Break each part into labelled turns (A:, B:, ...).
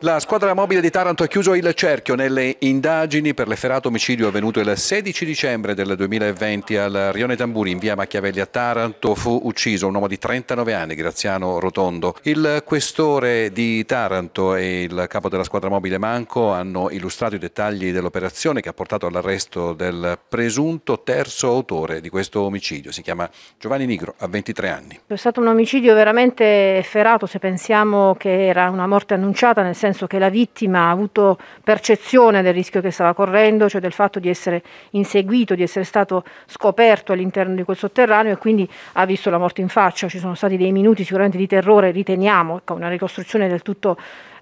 A: La squadra mobile di Taranto ha chiuso il cerchio nelle indagini per l'efferato omicidio avvenuto il 16 dicembre del 2020 al Rione Tamburi in via Machiavelli a Taranto. Fu ucciso un uomo di 39 anni, Graziano Rotondo. Il questore di Taranto e il capo della squadra mobile Manco hanno illustrato i dettagli dell'operazione che ha portato all'arresto del presunto terzo autore di questo omicidio. Si chiama Giovanni Nigro, ha 23 anni.
B: È stato un omicidio veramente efferato se pensiamo che era una morte annunciata nel senso senso che la vittima ha avuto percezione del rischio che stava correndo, cioè del fatto di essere inseguito, di essere stato scoperto all'interno di quel sotterraneo e quindi ha visto la morte in faccia. Ci sono stati dei minuti sicuramente di terrore, riteniamo, ecco, una ricostruzione del tutto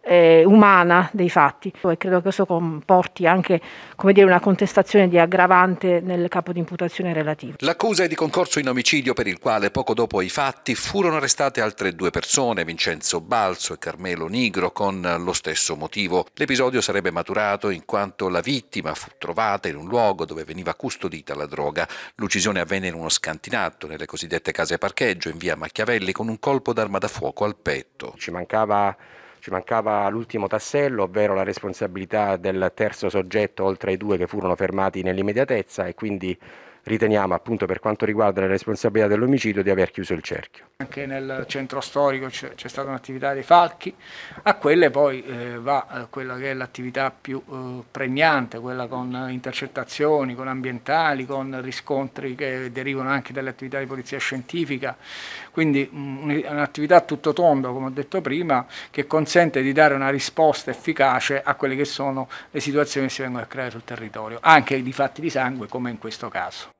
B: eh, umana dei fatti e credo che questo comporti anche dire, una contestazione di aggravante nel capo di imputazione relativo.
A: L'accusa è di concorso in omicidio per il quale poco dopo i fatti furono arrestate altre due persone, Vincenzo Balzo e Carmelo Nigro, con lo stesso motivo. L'episodio sarebbe maturato in quanto la vittima fu trovata in un luogo dove veniva custodita la droga. L'uccisione avvenne in uno scantinato, nelle cosiddette case parcheggio, in via Machiavelli, con un colpo d'arma da fuoco al petto. Ci mancava ci
C: mancava l'ultimo tassello, ovvero la responsabilità del terzo soggetto oltre ai due che furono fermati nell'immediatezza e quindi riteniamo appunto per quanto riguarda la responsabilità dell'omicidio di aver chiuso il cerchio.
D: Anche nel centro storico c'è stata un'attività dei falchi, a quelle poi eh, va eh, quella che è l'attività più eh, pregnante, quella con intercettazioni, con ambientali, con riscontri che derivano anche dalle attività di polizia scientifica, quindi un'attività tutto tondo, come ho detto prima, che consente di dare una risposta efficace a quelle che sono le situazioni che si vengono a creare sul territorio, anche di fatti di sangue come in questo caso.